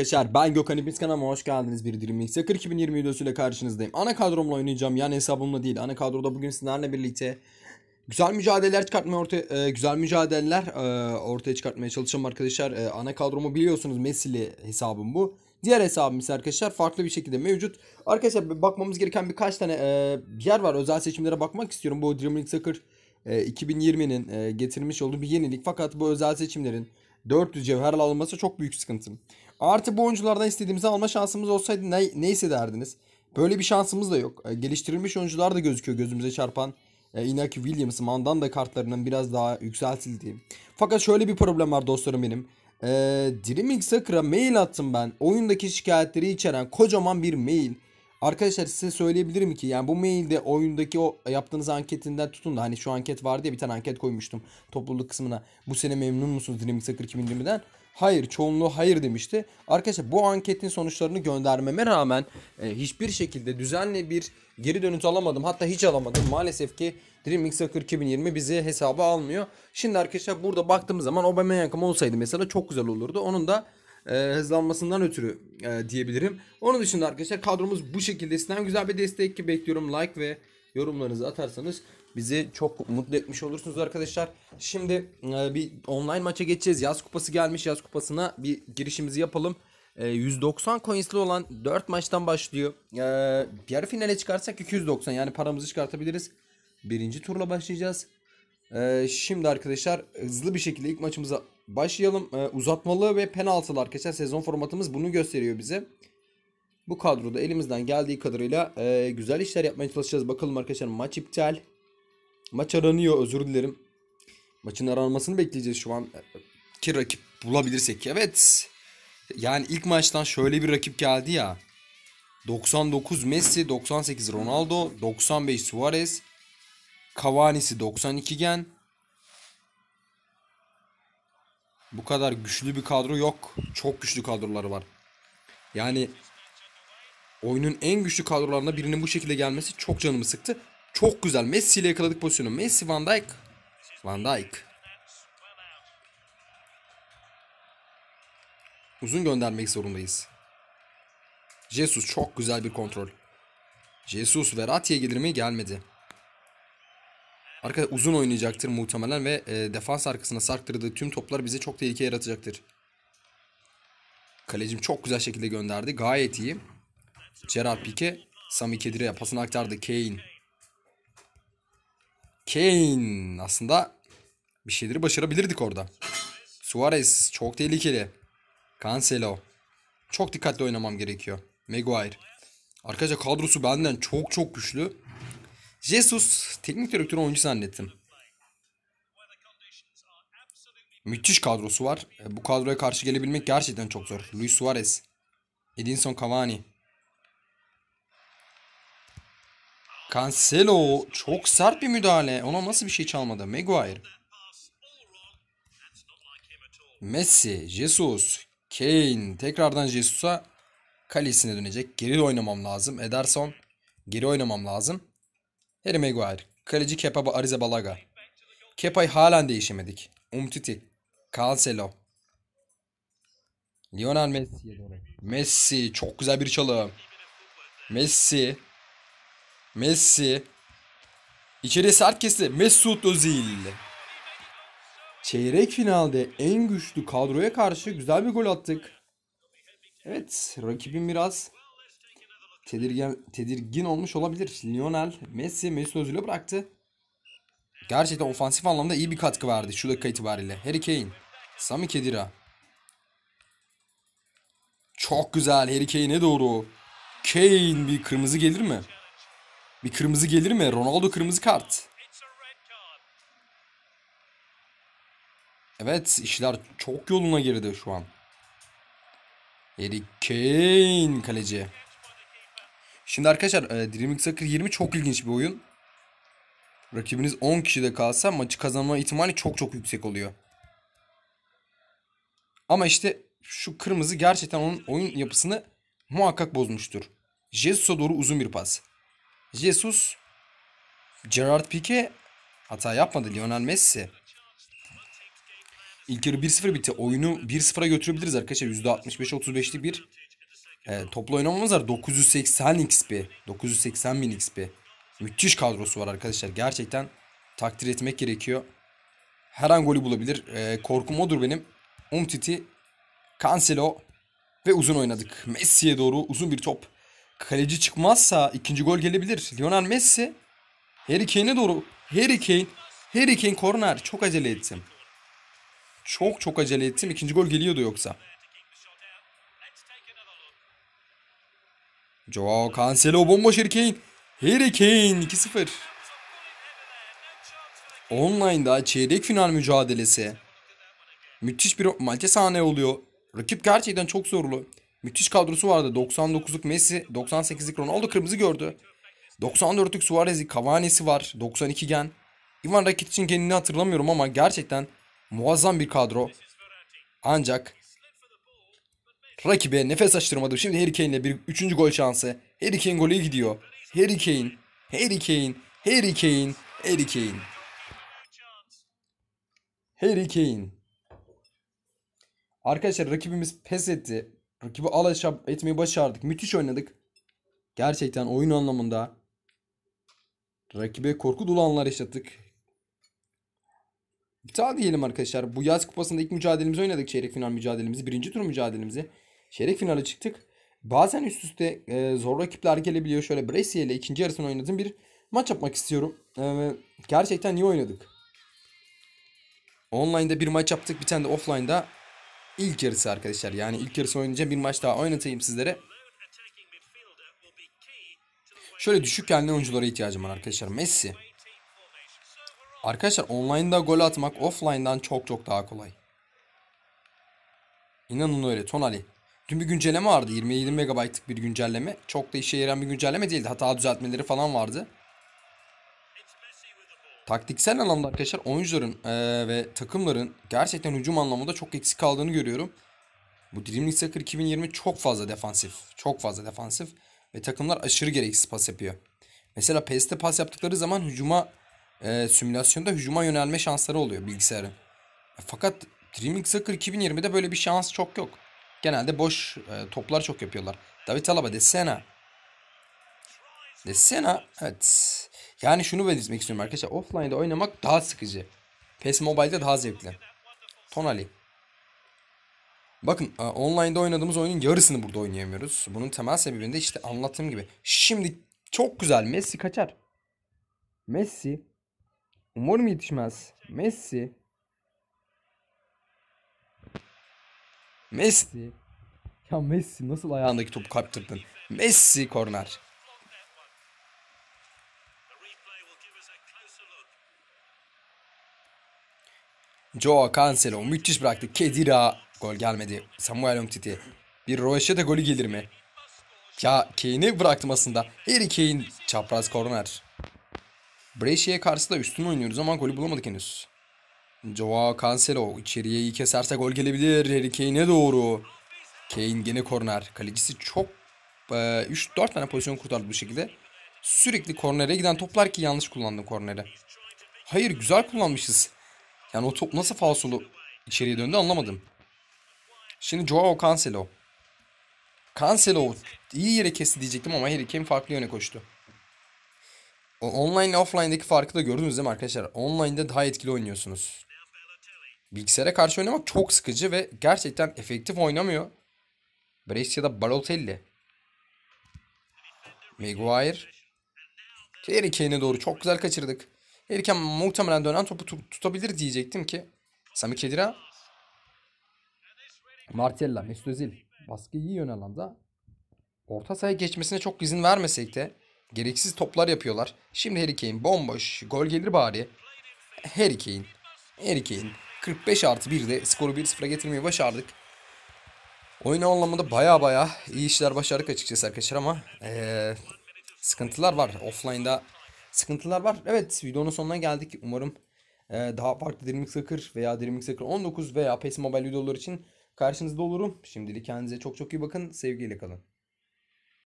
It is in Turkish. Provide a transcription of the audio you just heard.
arkadaşlar ben Gökhan İbiz kanalıma hoş geldiniz bir Dream X Yakır 2020 videosuyla karşınızdayım. Ana kadromla oynayacağım yani hesabımla değil. Ana kadroda bugün sizlerle birlikte güzel mücadeleler çıkartmaya ortaya e, güzel mücadeleler e, ortaya çıkartmaya çalışacağım arkadaşlar. E, ana kadromu biliyorsunuz Messi'li hesabım bu. Diğer hesabım ise arkadaşlar farklı bir şekilde mevcut. Arkadaşlar bakmamız gereken birkaç tane e, yer var. Özel seçimlere bakmak istiyorum. Bu Dream League Soccer e, 2020'nin e, getirmiş olduğu bir yenilik. Fakat bu özel seçimlerin 400 cevher alınması çok büyük sıkıntı. Artı bu oyunculardan istediğimizi alma şansımız olsaydı ne, ne hissederdiniz? Böyle bir şansımız da yok. E, geliştirilmiş oyuncular da gözüküyor gözümüze çarpan. E, Inaki Williams, Mandanda kartlarının biraz daha yükseltildiği. Fakat şöyle bir problem var dostlarım benim. E, Dreaming Sakur'a mail attım ben. Oyundaki şikayetleri içeren kocaman bir mail. Arkadaşlar size söyleyebilirim ki yani bu mailde oyundaki o yaptığınız anketinden tutun da hani şu anket vardı ya bir tane anket koymuştum topluluk kısmına. Bu sene memnun musunuz Dynamic Sucker 2020'den? Hayır çoğunluğu hayır demişti. Arkadaşlar bu anketin sonuçlarını göndermeme rağmen e, hiçbir şekilde düzenli bir geri dönüt alamadım. Hatta hiç alamadım. Maalesef ki Dreamix x 2020 bizi hesaba almıyor. Şimdi arkadaşlar burada baktığımız zaman obama Aubameyang'ım olsaydı mesela çok güzel olurdu. Onun da e, hızlanmasından ötürü e, diyebilirim. Onun dışında arkadaşlar kadromuz bu şekilde. Sizden güzel bir destek ki bekliyorum. Like ve yorumlarınızı atarsanız bizi çok mutlu etmiş olursunuz arkadaşlar. Şimdi e, bir online maça geçeceğiz. Yaz kupası gelmiş. Yaz kupasına bir girişimizi yapalım. E, 190 coinsli olan 4 maçtan başlıyor. E, yarı finale çıkarsak 290 yani paramızı çıkartabiliriz. Birinci turla başlayacağız. Ee, şimdi arkadaşlar hızlı bir şekilde ilk maçımıza başlayalım. Ee, uzatmalı ve penaltılı arkadaşlar sezon formatımız bunu gösteriyor bize. Bu kadroda elimizden geldiği kadarıyla e, güzel işler yapmaya çalışacağız. Bakalım arkadaşlar maç iptal. Maç aranıyor özür dilerim. Maçın aranmasını bekleyeceğiz şu an. Ki rakip bulabilirsek. Evet. Yani ilk maçtan şöyle bir rakip geldi ya. 99 Messi, 98 Ronaldo, 95 Suarez, Cavani'si 92 gen. Bu kadar güçlü bir kadro yok. Çok güçlü kadroları var. Yani oyunun en güçlü kadrolarında birinin bu şekilde gelmesi çok canımı sıktı. Çok güzel. Messi ile yakaladık pozisyonu. Messi Van Dijk. Van Dijk. Uzun göndermek zorundayız. Jesus çok güzel bir kontrol. Jesus Veratiye gelir mi? Gelmedi. Arka uzun oynayacaktır muhtemelen ve e, defans arkasına sarktırdığı tüm toplar bize çok tehlike yaratacaktır. Kalecim çok güzel şekilde gönderdi. Gayet iyi. Gerard Pique, Sami Kedire pasını aktardı. Kane. Kane aslında bir şeyleri başarabilirdik orada. Suarez çok tehlikeli. Cancelo. Çok dikkatli oynamam gerekiyor. Maguire. Arkadaşlar kadrosu benden çok çok güçlü. Jesus teknik direktör oyuncu zannettim. Müthiş kadrosu var. E, bu kadroya karşı gelebilmek gerçekten çok zor. Luis Suarez, Edinson Cavani, Cancelo çok sert bir müdahale. Ona nasıl bir şey çalmadı? Maguire. Messi, Jesus, Kane. Tekrardan Jesus'a kalesine dönecek. Geri oynamam lazım. Ederson geri oynamam lazım. Harry Maguire. Kaleci Kepa balaga. Kepa'yı halen değişemedik. Umtiti. Cancelo. Lionel Messi. Messi. Çok güzel bir çalım. Messi. Messi. İçeri sert kesti. Mesut Özil. Çeyrek finalde en güçlü kadroya karşı güzel bir gol attık. Evet rakibim biraz tedirgin, tedirgin olmuş olabilir. Lionel Messi Mesut Özil'i bıraktı. Gerçekten ofansif anlamda iyi bir katkı verdi şu dakika itibariyle. Harry Kane, Sami Kedira. Çok güzel Harry Kane'e doğru. Kane bir kırmızı gelir mi? Bir kırmızı gelir mi? Ronaldo kırmızı kart. Evet işler çok yoluna girdi şu an. Harry Kane kaleci. Şimdi arkadaşlar e, Dreaming Soccer 20 çok ilginç bir oyun. Rakibiniz 10 kişi de kalsa maçı kazanma ihtimali çok çok yüksek oluyor. Ama işte şu kırmızı gerçekten onun oyun yapısını muhakkak bozmuştur. Jesus'a doğru uzun bir pas. Jesus Gerard Pique hata yapmadı. Lionel Messi. İlk yarı 1-0 bitti. Oyunu 1-0'a götürebiliriz arkadaşlar. %65-35'lik bir e, toplu oynamamız var. 980 XP. 980 bin XP. Müthiş kadrosu var arkadaşlar. Gerçekten takdir etmek gerekiyor. Her an golü bulabilir. E, korkum odur benim. Umtiti, Cancelo ve uzun oynadık. Messi'ye doğru uzun bir top. Kaleci çıkmazsa ikinci gol gelebilir. Lionel Messi Harry Kane'e doğru. Harry Kane. Harry Kane korner. Çok acele ettim. Çok çok acele ettim. İkinci gol geliyordu yoksa. Joao Cancelo bomba Harry Kane. Harry Kane 2-0. Online'da çeyrek final mücadelesi. Müthiş bir maçı sahne oluyor. Rakip gerçekten çok zorlu. Müthiş kadrosu vardı. 99'luk Messi, 98'lik Ronaldo kırmızı gördü. 94'lük Suarez'i, Cavani'si var. 92 gen. Ivan Rakitic'in kendini hatırlamıyorum ama gerçekten muazzam bir kadro. Ancak Rakibe nefes açtırmadı. Şimdi Harry Kane ile bir üçüncü gol şansı. Harry Kane golü gidiyor. Harry Kane. Harry Kane. Harry Kane. Harry Kane. Harry Kane. Arkadaşlar rakibimiz pes etti. Rakibi alaşap etmeyi başardık. Müthiş oynadık. Gerçekten oyun anlamında rakibe korku dolu anlar yaşattık. İptal diyelim arkadaşlar. Bu yaz kupasında ilk mücadelemizi oynadık. Çeyrek final mücadelemizi. Birinci tur mücadelemizi. Çeyrek finale çıktık. Bazen üst üste e, zor rakipler gelebiliyor. Şöyle Brescia ile ikinci yarısını oynadığım bir maç yapmak istiyorum. E, gerçekten iyi oynadık. Online'da bir maç yaptık. Bir tane de offline'da ilk yarısı arkadaşlar. Yani ilk yarısı oynayacağım bir maç daha oynatayım sizlere. Şöyle düşük yerli oyunculara ihtiyacım var arkadaşlar. Messi. Arkadaşlar online'da gol atmak offline'dan çok çok daha kolay. İnanın öyle. Tonali. Dün bir güncelleme vardı. 27 20 MB'lık bir güncelleme. Çok da işe yarayan bir güncelleme değildi. Hata düzeltmeleri falan vardı. Taktiksel anlamda arkadaşlar oyuncuların ee, ve takımların gerçekten hücum anlamında çok eksik kaldığını görüyorum. Bu Dream League Soccer 2020 çok fazla defansif. Çok fazla defansif. Ve takımlar aşırı gereksiz pas yapıyor. Mesela PES'te pas yaptıkları zaman hücuma e, simülasyonda hücuma yönelme şansları oluyor bilgisayarın. E, fakat Dream League Soccer 2020'de böyle bir şans çok yok. Genelde boş e, toplar çok yapıyorlar. David Alaba desena. Desena evet. Yani şunu belirtmek istiyorum arkadaşlar. Offline'da oynamak daha sıkıcı. PES Mobile'de daha zevkli. Tonali. Bakın e, online'da oynadığımız oyunun yarısını burada oynayamıyoruz. Bunun temel sebebinde işte anlattığım gibi. Şimdi çok güzel Messi kaçar. Messi. Umarım yetişmez. Messi. Messi. Ya Messi nasıl ayağındaki topu kaptırdın? Messi korner. Joao Cancelo müthiş bıraktı. Kedira gol gelmedi. Samuel Umtiti. Bir Roşete golü gelir mi? Ya Kane'i bıraktım aslında. Harry Kane çapraz korner. Brescia'ya karşı da üstün oynuyoruz ama golü bulamadık henüz. Joao Cancelo içeriye iyi keserse gol gelebilir. Harry Kane'e doğru. Kane gene korner. Kalecisi çok 3-4 tane pozisyon kurtardı bu şekilde. Sürekli kornere giden toplar ki yanlış kullandı kornere. Hayır güzel kullanmışız. Yani o top nasıl falsolu içeriye döndü anlamadım. Şimdi Joao Cancelo. Cancelo iyi yere kesti diyecektim ama Harry Kane farklı yöne koştu. online ile offline'deki farkı da gördünüz değil mi arkadaşlar? Online'da daha etkili oynuyorsunuz bilgisayara karşı oynamak çok sıkıcı ve gerçekten efektif oynamıyor. Brescia'da Balotelli. Maguire. Harry Kane'e doğru çok güzel kaçırdık. Harry Kane muhtemelen dönen topu tutabilir diyecektim ki. Sami Kedira. Martella, Mesut Özil. Baskı iyi ön alanda. Orta sahaya geçmesine çok izin vermesek de gereksiz toplar yapıyorlar. Şimdi Harry Kane bomboş. Gol gelir bari. Harry Kane. Harry Kane. 45 artı 1'de skoru 1-0'a getirmeyi başardık. Oyun anlamında baya baya iyi işler başardık açıkçası arkadaşlar ama ee, sıkıntılar var. Offline'da sıkıntılar var. Evet videonun sonuna geldik. Umarım ee, daha farklı Dreaming Soccer veya Dreaming Soccer 19 veya PES Mobile videolar için karşınızda olurum. Şimdilik kendinize çok çok iyi bakın. Sevgiyle kalın.